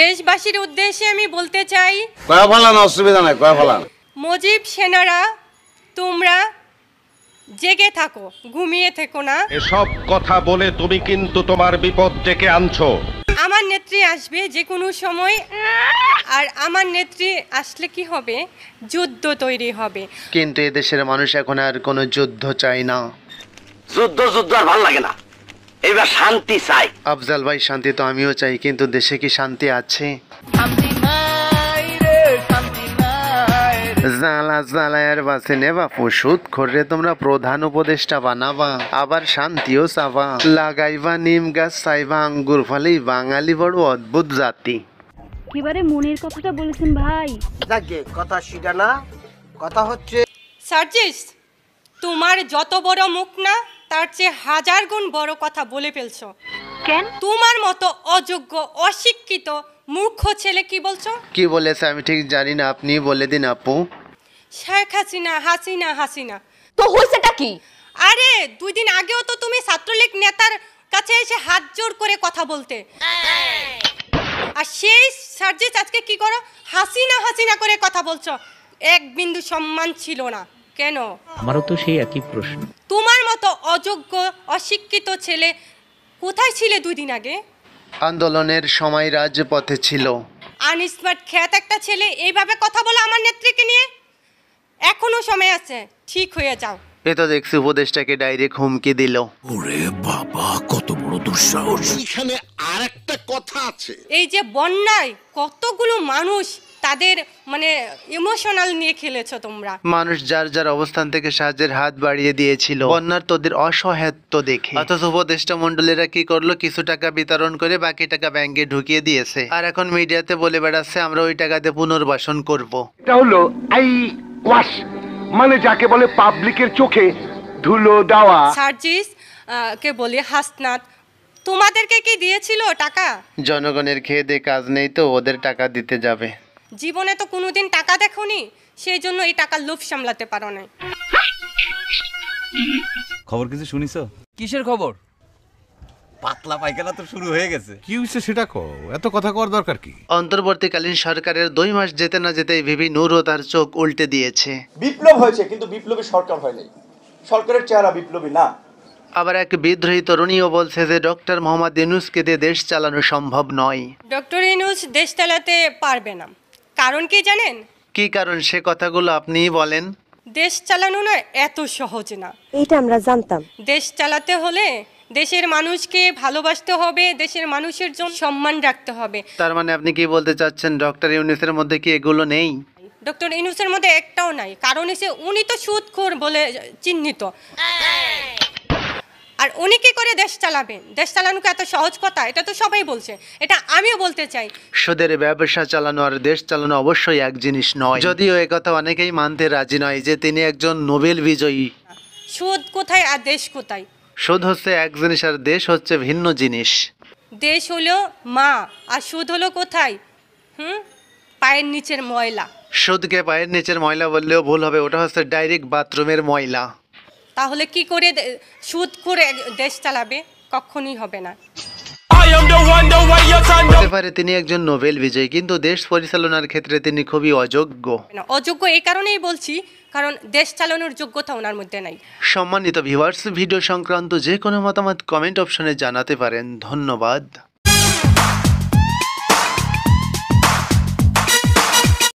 দেশবাসীর উদ্দেশ্যে আমি বলতে চাই অসুবিধা নাই কয়া ফালান মজিব সেনারা তোমরা জেগে থাকো ঘুমিয়ে থেকো না এসব কথা বলে তুমি কিন্তু তোমার বিপদ ডেকে আনছো আমার নেত্রী আসবে যে কোনো সময় আর আমার নেত্রী আসলে কি হবে যুদ্ধ তৈরি হবে কিন্তু এদেশের মানুষ এখন আর কোনো যুদ্ধ চায় না যুদ্ধ যুদ্ধ আর ভালো লাগে না এবার শান্তি চাই আফজাল ভাই শান্তি তো আমিও চাই কিন্তু দেশে কি শান্তি আছে জালা জালায়ের বাসে নেবা সুদ করে তোমরা প্রধান উপদেষ্টা বানাবা আবার শান্তিও চাবা লাগাইবা নিম গাছ চাইবা আঙ্গুর ফলে বাঙালি বড় অদ্ভুত জাতি এবারে মনের কথাটা বলেছেন ভাই কথা শিখা কথা হচ্ছে সার্জিস তোমার যত বড় মুখ না তার চেয়ে হাজার গুণ বড় কথা বলে ফেলছ কেন তোমার মতো অযোগ্য অশিক্ষিত মূর্খ ছেলে কি বলছো কি বলেছে আমি ঠিক জানি না আপনি বলে দিন আপু শেখ হাসিনা হাসিনা হাসিনা তো হইছেটা কি আরে দুই দিন আগেও তো তুমি ছাত্রলীগ নেতার কাছে এসে হাত জোর করে কথা বলতে আর সেই সার্জেস আজকে কি করো হাসিনা হাসিনা করে কথা বলছো এক বিন্দু সম্মান ছিল না কেন আমারও তো সেই একই প্রশ্ন তোমার অযোগ্য অশিক্ষিত ছেলে কোথায় ছিলে দুদিন আগে আন্দোলনের সময় রাজপথে ছিল আনস্মার্ট খ্যাত একটা ছেলে এইভাবে কথা বলো আমার নেত্রীকে নিয়ে এখনো সময় আছে ঠিক হয়ে যাও এ তো দেখছি উপদেশটাকে ডাইরেক্ট হুমকি দিল ওরে বাবা কত বড় দুঃসাহস এখানে আরেকটা কথা আছে এই যে বন্যায় কতগুলো মানুষ তাদের মানে ইমোশনাল নিয়ে খেলেছো তোমরা মানুষ যার যার অবস্থান থেকে সাহায্যের হাত বাড়িয়ে দিয়েছিল তোদের অসহায়ত্ব দেখে অথচ উপদেষ্টা মন্ডলীরা কি করলো কিছু টাকা বিতরণ করে বাকি টাকা ব্যাংকে ঢুকিয়ে দিয়েছে আর এখন মিডিয়াতে বলে বেড়াচ্ছে আমরা ওই টাকাতে পুনর্বাসন করব এটা হলো আই মানে যাকে বলে পাবলিকের চোখে ধুলো দেওয়া সার্জিস কে বলি হাসনাত তোমাদেরকে কি দিয়েছিল টাকা জনগণের খেয়ে দিয়ে কাজ নেই তো ওদের টাকা দিতে যাবে জীবনে তো কোনোদিন টাকা দেখো নি সেই জন্য এই টাকার লোভ সামলাতে পারো না খবর কিছু শুনিস কিসের খবর পাতলা পায়খানা তো শুরু হয়ে গেছে কি হয়েছে সেটা কো এত কথা কর দরকার কি অন্তর্বর্তীকালীন সরকারের দুই মাস যেতে না যেতেই ভিভি ও তার চোখ উল্টে দিয়েছে বিপ্লব হয়েছে কিন্তু বিপ্লবী সরকার হয় নাই সরকারের চেহারা বিপ্লবী না আবার এক বিদ্রোহী তরুণীও বলছে যে ডক্টর মোহাম্মদ ইউনুসকে দিয়ে দেশ চালানো সম্ভব নয় ডক্টর ইউনুস দেশ চালাতে পারবে না কারণ কি জানেন কি কারণ সে কথাগুলো আপনি বলেন দেশ চালানো না এত সহজ না এটা আমরা জানতাম দেশ চালাতে হলে দেশের মানুষকে ভালোবাসতে হবে দেশের মানুষের জন্য সম্মান রাখতে হবে তার মানে আপনি কি বলতে চাচ্ছেন ডক্টর ইউনিসের মধ্যে কি এগুলো নেই ডক্টর ইউনুসের মধ্যে একটাও নাই কারণ এসে উনি তো সুদখোর বলে চিহ্নিত আর উনি কি করে দেশ চালাবেন দেশ চালানো এত সহজ কথা এটা তো সবাই বলছে এটা আমিও বলতে চাই সুদের ব্যবসা চালানো আর দেশ চালানো অবশ্যই এক জিনিস নয় যদিও একথা অনেকেই মানতে রাজি নয় যে তিনি একজন নোবেল বিজয়ী সুদ কোথায় আর দেশ কোথায় সুদ হচ্ছে এক জিনিস আর দেশ হচ্ছে ভিন্ন জিনিস দেশ হলো মা আর সুদ হলো কোথায় হুম পায়ের নিচের ময়লা সুদকে পায়ের নিচের ময়লা বললেও ভুল হবে ওটা হচ্ছে ডাইরেক্ট বাথরুমের ময়লা তাহলে কি করে সুদ করে দেশ চালাবে কখনই হবে না হতে পারে তিনি একজন নোবেল বিজয়ী কিন্তু দেশ পরিচালনার ক্ষেত্রে তিনি খুবই অযোগ্য অযোগ্য এই কারণেই বলছি কারণ দেশ চালানোর যোগ্যতা ওনার মধ্যে নাই সম্মানিত ভিউয়ার্স ভিডিও সংক্রান্ত যে কোনো মতামত কমেন্ট অপশনে জানাতে পারেন ধন্যবাদ